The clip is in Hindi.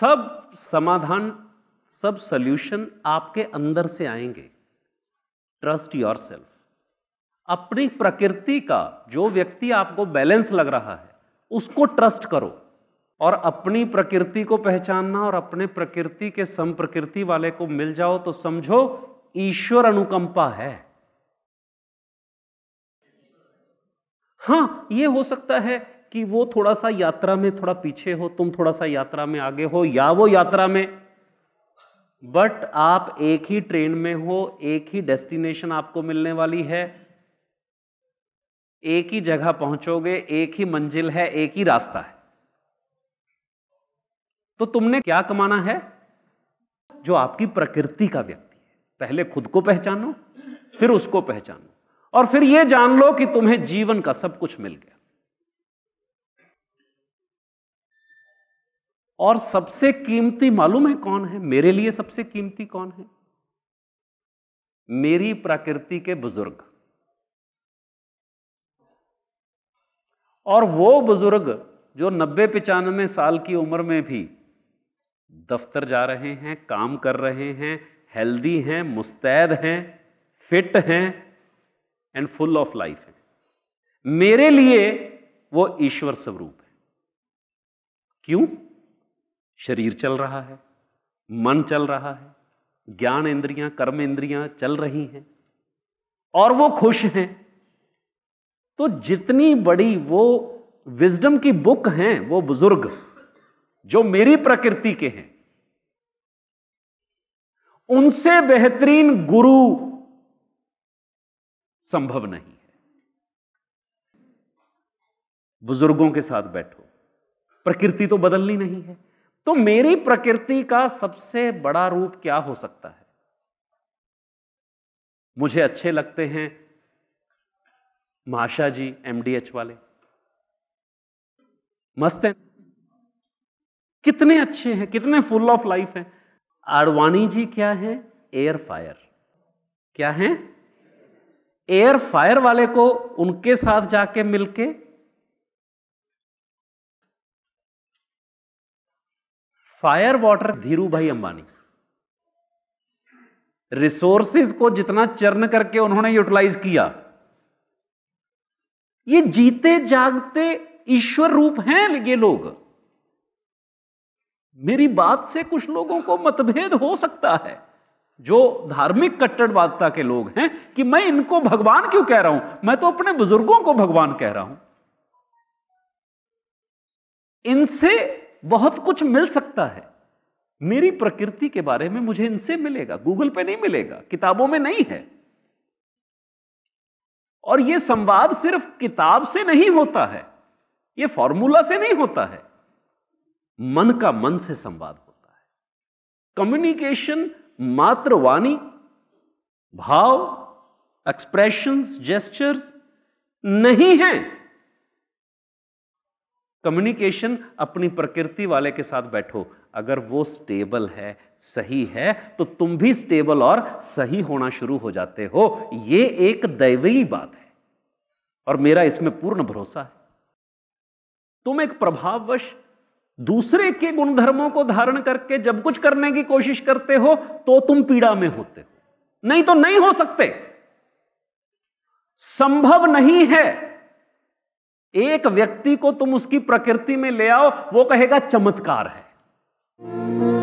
सब समाधान सब सल्यूशन आपके अंदर से आएंगे ट्रस्ट योर सेल्फ अपनी प्रकृति का जो व्यक्ति आपको बैलेंस लग रहा है उसको ट्रस्ट करो और अपनी प्रकृति को पहचानना और अपने प्रकृति के संप्रकृति वाले को मिल जाओ तो समझो ईश्वर अनुकंपा है हां यह हो सकता है कि वो थोड़ा सा यात्रा में थोड़ा पीछे हो तुम थोड़ा सा यात्रा में आगे हो या वो यात्रा में बट आप एक ही ट्रेन में हो एक ही डेस्टिनेशन आपको मिलने वाली है एक ही जगह पहुंचोगे एक ही मंजिल है एक ही रास्ता है तो तुमने क्या कमाना है जो आपकी प्रकृति का व्यक्ति है पहले खुद को पहचानो फिर उसको पहचानो और फिर यह जान लो कि तुम्हें जीवन का सब कुछ मिल गया और सबसे कीमती मालूम है कौन है मेरे लिए सबसे कीमती कौन है मेरी प्रकृति के बुजुर्ग और वो बुजुर्ग जो नब्बे पिचानवे साल की उम्र में भी दफ्तर जा रहे हैं काम कर रहे हैं हेल्दी हैं मुस्तैद हैं फिट हैं एंड फुल ऑफ लाइफ है मेरे लिए वो ईश्वर स्वरूप है क्यों शरीर चल रहा है मन चल रहा है ज्ञान इंद्रियां कर्म इंद्रियां चल रही हैं और वो खुश हैं तो जितनी बड़ी वो विजडम की बुक हैं वो बुजुर्ग जो मेरी प्रकृति के हैं उनसे बेहतरीन गुरु संभव नहीं है बुजुर्गों के साथ बैठो प्रकृति तो बदलनी नहीं है तो मेरी प्रकृति का सबसे बड़ा रूप क्या हो सकता है मुझे अच्छे लगते हैं महाशा जी एमडीएच वाले मस्त हैं कितने अच्छे हैं कितने फुल ऑफ लाइफ हैं आडवाणी जी क्या है एयर फायर क्या है एयर फायर वाले को उनके साथ जाके मिलके फायर वाटर धीरू भाई अंबानी रिसोर्सेज को जितना चर्न करके उन्होंने यूटिलाइज किया ये जीते जागते ईश्वर रूप हैं ये लोग मेरी बात से कुछ लोगों को मतभेद हो सकता है जो धार्मिक कट्टरवादता के लोग हैं कि मैं इनको भगवान क्यों कह रहा हूं मैं तो अपने बुजुर्गों को भगवान कह रहा हूं इनसे बहुत कुछ मिल सकता है मेरी प्रकृति के बारे में मुझे इनसे मिलेगा गूगल पे नहीं मिलेगा किताबों में नहीं है और यह संवाद सिर्फ किताब से नहीं होता है यह फॉर्मूला से नहीं होता है मन का मन से संवाद होता है कम्युनिकेशन मात्र वाणी भाव एक्सप्रेशंस जेस्चर्स नहीं है कम्युनिकेशन अपनी प्रकृति वाले के साथ बैठो अगर वो स्टेबल है सही है तो तुम भी स्टेबल और सही होना शुरू हो जाते हो ये एक दैवी बात है और मेरा इसमें पूर्ण भरोसा है तुम एक प्रभाववश दूसरे के गुणधर्मों को धारण करके जब कुछ करने की कोशिश करते हो तो तुम पीड़ा में होते हो नहीं तो नहीं हो सकते संभव नहीं है एक व्यक्ति को तुम उसकी प्रकृति में ले आओ वो कहेगा चमत्कार है